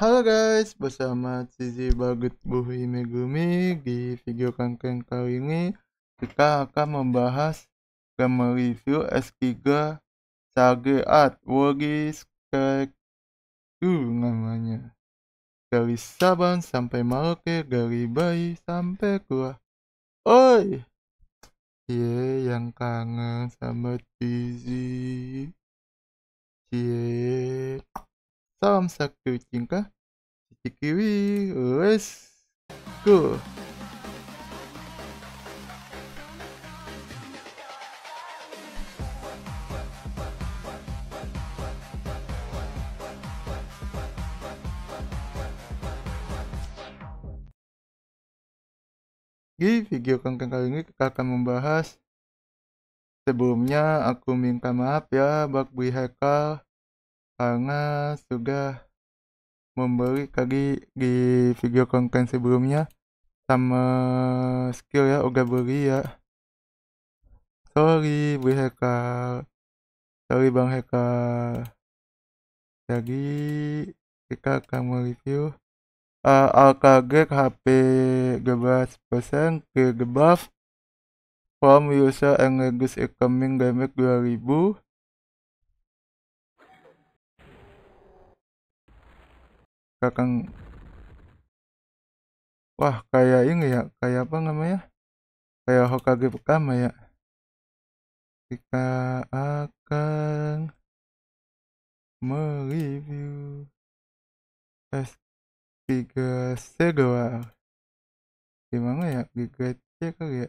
Halo guys, bersama Cici Bagut Buhi Megumi di video kangen kali ini kita akan membahas dan mereview S3 Sage Art Sky 2 namanya dari Saban sampai Maroke, dari bayi sampai keluar Oi! Cie yang kangen sama Cici Cie Salam Sakyo Cici Kiwi, let's go. Di video kangkang kali ini kita akan membahas Sebelumnya aku minta maaf ya bak Bui karena sudah memberi kaki di video konten sebelumnya sama skill ya udah beli ya sorry Bu hacker sorry Bang hacker jadi kita akan mereview uh, eh, Alkagek HP 12% ke debuff from user and reduce incoming damage 2000 kakang wah kayak ini ya kayak apa namanya kayak Hokage pertama ya kita akan mereview S3 Segawa gimana ya Giga C kali ya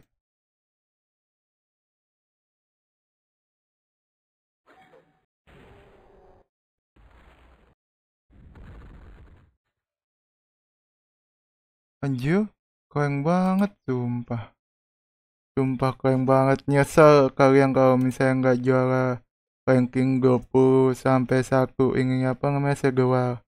Anjir, keren banget sumpah. Sumpah keren banget nyesel kalian kalau misalnya nggak juara ranking 20 sampai 1 ingin apa namanya segawal